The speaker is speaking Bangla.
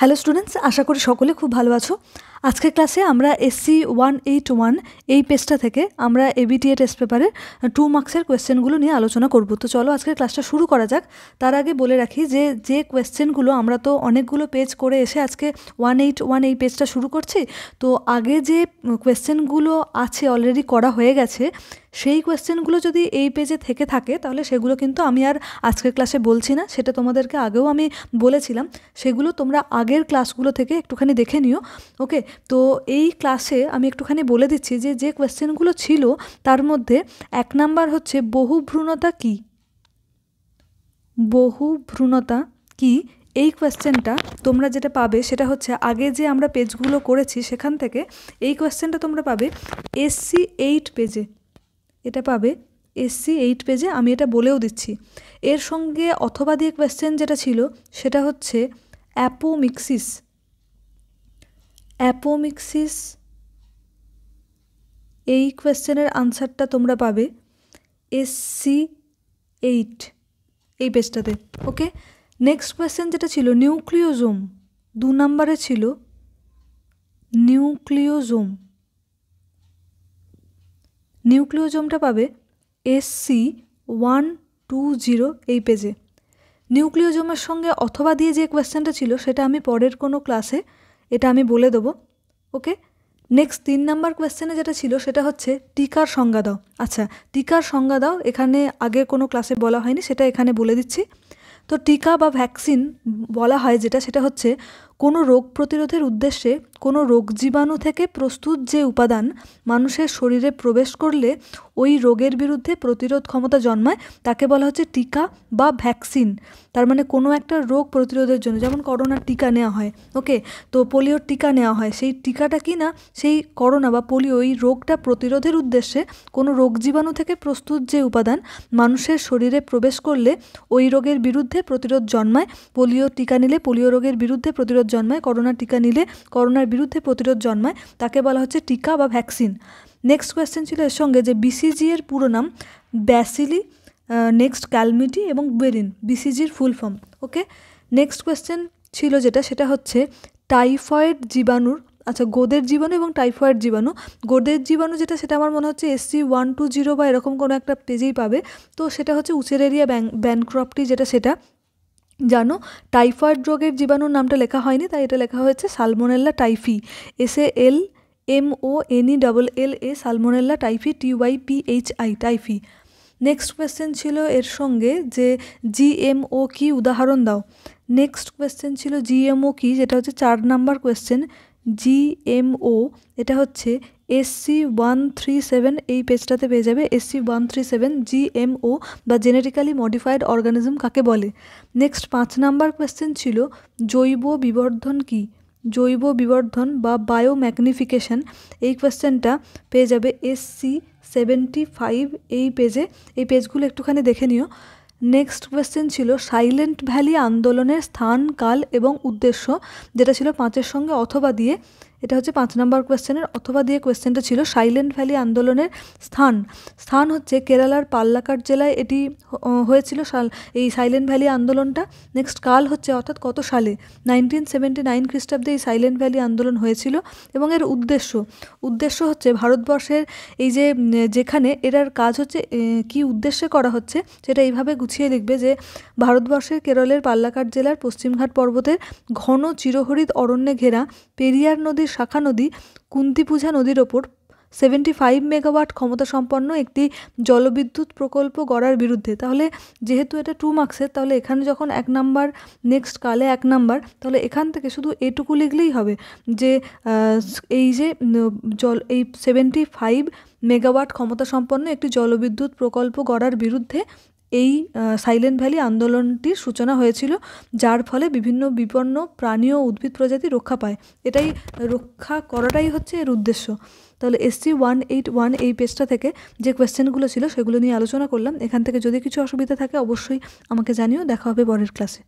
হ্যালো স্টুডেন্টস আশা করি সকলে খুব ভালো আছো আজকের ক্লাসে আমরা এসসি ওয়ান এইট ওয়ান এই পেজটা থেকে আমরা এবিটিএ টেস্ট পেপারের টু মার্কসের কোয়েশ্চেনগুলো নিয়ে আলোচনা করব তো চলো আজকের ক্লাসটা শুরু করা যাক তার আগে বলে রাখি যে যে কোয়েশ্চেনগুলো আমরা তো অনেকগুলো পেজ করে এসে আজকে ওয়ান এইট ওয়ান এই পেজটা শুরু করছি তো আগে যে কোয়েশ্চেনগুলো আছে অলরেডি করা হয়ে গেছে সেই কোয়েশ্চেনগুলো যদি এই পেজে থেকে থাকে তাহলে সেগুলো কিন্তু আমি আর আজকের ক্লাসে বলছি না সেটা তোমাদেরকে আগেও আমি বলেছিলাম সেগুলো তোমরা আগের ক্লাসগুলো থেকে একটুখানি দেখে নিও ওকে তো এই ক্লাসে আমি একটুখানি বলে দিচ্ছি যে যে কোয়েশ্চেনগুলো ছিল তার মধ্যে এক নাম্বার হচ্ছে বহুভ্রূণতা কি বহুভ্রূণতা কি এই কোয়েশ্চেনটা তোমরা যেটা পাবে সেটা হচ্ছে আগে যে আমরা পেজগুলো করেছি সেখান থেকে এই কোয়েশ্চেনটা তোমরা পাবে এসসি এইট পেজে এটা পাবে এসসি এইট পেজে আমি এটা বলেও দিচ্ছি এর সঙ্গে অথবা দিয়ে কোয়েশ্চেন যেটা ছিল সেটা হচ্ছে অ্যাপোমিক্সিস অ্যাপোমিক্সিস এই কোয়েশ্চেনের আনসারটা তোমরা পাবে এস সি এইট এই পেজটাতে ওকে নেক্সট কোয়েশ্চেন যেটা ছিল নিউক্লিওজোম দু নম্বরে ছিল নিউক্লিওজোম নিউক্লিওজোমটা পাবে S C one two zero এই পেজে নিউক্লিওজোমের সঙ্গে অথবা দিয়ে যে কোয়েশ্চেনটা ছিল সেটা আমি পরের কোনো ক্লাসে এটা আমি বলে দেবো ওকে নেক্সট তিন নাম্বার কোয়েশ্চেনে যেটা ছিল সেটা হচ্ছে টিকার সংজ্ঞা দাও আচ্ছা টিকার সংজ্ঞা দাও এখানে আগে কোনো ক্লাসে বলা হয়নি সেটা এখানে বলে দিচ্ছি তো টিকা বা ভ্যাকসিন বলা হয় যেটা সেটা হচ্ছে কোনো রোগ প্রতিরোধের উদ্দেশ্যে কোনো রোগ জীবাণু থেকে প্রস্তুত যে উপাদান মানুষের শরীরে প্রবেশ করলে ওই রোগের বিরুদ্ধে প্রতিরোধ ক্ষমতা জন্মায় তাকে বলা হচ্ছে টিকা বা ভ্যাকসিন তার মানে কোনো একটা রোগ প্রতিরোধের জন্য যেমন করোনার টিকা নেওয়া হয় ওকে তো পোলিওর টিকা নেওয়া হয় সেই টিকাটা কি না সেই করোনা বা পোলিও এই রোগটা প্রতিরোধের উদ্দেশ্যে কোনো রোগ জীবাণু থেকে প্রস্তুত যে উপাদান মানুষের শরীরে প্রবেশ করলে ওই রোগের বিরুদ্ধে প্রতিরোধ জন্মায় পোলিও টিকা নিলে পোলিও রোগের বিরুদ্ধে প্রতিরোধ জন্মায় করোনা টিকা নিলে করোনার তার বিরুদ্ধে প্রতিরোধ জন্মায় তাকে বলা হচ্ছে টিকা বা ভ্যাকসিন নেক্সট কোয়েশ্চেন ছিল এর সঙ্গে যে বিসিজি এর পুরো নাম ব্যাসিলি নেক্সট ক্যালমিটি এবং বেরিন বিসিজির full form okay next question ছিল যেটা সেটা হচ্ছে টাইফয়েড জীবাণুর আচ্ছা গোদের জীবাণু এবং টাইফয়েড জীবাণু গোদের জীবাণু যেটা সেটা আমার মনে হচ্ছে এসসি ওয়ান টু জিরো বা এরকম কোনো একটা পেজেই পাবে তো সেটা হচ্ছে উচের এরিয়া ব্যাং ব্যানক্রপটি যেটা সেটা জানো টাইফয়েড রোগের জীবাণুর নামটা লেখা হয়নি তাই এটা লেখা হয়েছে Salmonella typhi S A L M O N E double L A Salmonella typhi T Y P H I typhi next question ছিল এর সঙ্গে যে জিএমও কি উদাহরণ দাও নেক্সট কোয়েশ্চেন ছিল জিএমও কি যেটা হচ্ছে চার নাম্বার কোয়েশ্চেন জিএমও এটা হচ্ছে এসসি ওয়ান থ্রি সেভেন এই পেজটাতে পেয়ে যাবে SC one three seven GMO বা জেনেটিক্যালি মডিফাইড অর্গানিজম কাকে বলে নেক্সট পাঁচ নাম্বার কোয়েশ্চেন ছিল জৈব বিবর্ধন কী জৈব বিবর্ধন বা বায়ো বায়োম্যাগনিফিকেশন এই কোয়েশ্চেনটা পেয়ে যাবে এসসি সেভেন্টি ফাইভ এই পেজে এই পেজগুলো একটুখানি দেখে নিও নেক্সট কোয়েশ্চেন ছিল সাইলেন্ট ভ্যালি আন্দোলনের স্থান কাল এবং উদ্দেশ্য যেটা ছিল পাঁচের সঙ্গে অথবা দিয়ে এটা হচ্ছে পাঁচ নম্বর কোয়েশ্চেনের অথবা দিয়ে কোয়েশ্চেনটা ছিল সাইলেন্ট ভ্যালি আন্দোলনের স্থান স্থান হচ্ছে কেরালার পাল্লাকাট জেলায় এটি হয়েছিল সাল এই সাইলেন্ট ভ্যালি আন্দোলনটা নেক্সট কাল হচ্ছে অর্থাৎ কত সালে নাইনটিন সেভেন্টি নাইন খ্রিস্টাব্দে এই সাইলেন্ট ভ্যালি আন্দোলন হয়েছিল এবং এর উদ্দেশ্য উদ্দেশ্য হচ্ছে ভারতবর্ষের এই যে যেখানে এটার কাজ হচ্ছে কি উদ্দেশ্যে করা হচ্ছে সেটা এইভাবে গুছিয়ে লিখবে যে ভারতবর্ষের কেরলের পাল্লাকাট জেলার পশ্চিমঘাট পর্বতের ঘন চিরহরিত অরণ্যে ঘেরা পেরিয়ার নদীর শাখা নদী কুন্তিপূজা নদীর ওপর সেভেন্টি ফাইভ মেগাওয়াট ক্ষমতাসম্পন্ন একটি জলবিদ্যুৎ প্রকল্প গড়ার বিরুদ্ধে তাহলে যেহেতু এটা টু মার্কসের তাহলে এখানে যখন এক নাম্বার নেক্সট কালে এক নাম্বার তাহলে এখান থেকে শুধু এটুকু লিখলেই হবে যে এই যে জল এই সেভেন্টি ফাইভ মেগাওয়াট ক্ষমতাসম্পন্ন একটি জলবিদ্যুৎ প্রকল্প গড়ার বিরুদ্ধে এই সাইলেন্ট ভ্যালি আন্দোলনটির সূচনা হয়েছিল যার ফলে বিভিন্ন বিপন্ন প্রাণী ও উদ্ভিদ প্রজাতি রক্ষা পায় এটাই রক্ষা করাটাই হচ্ছে এর উদ্দেশ্য তাহলে এসসি ওয়ান এইট ওয়ান এই পেজটা থেকে যে কোয়েশ্চেনগুলো ছিল সেগুলো নিয়ে আলোচনা করলাম এখান থেকে যদি কিছু অসুবিধা থাকে অবশ্যই আমাকে জানিও দেখা হবে পরের ক্লাসে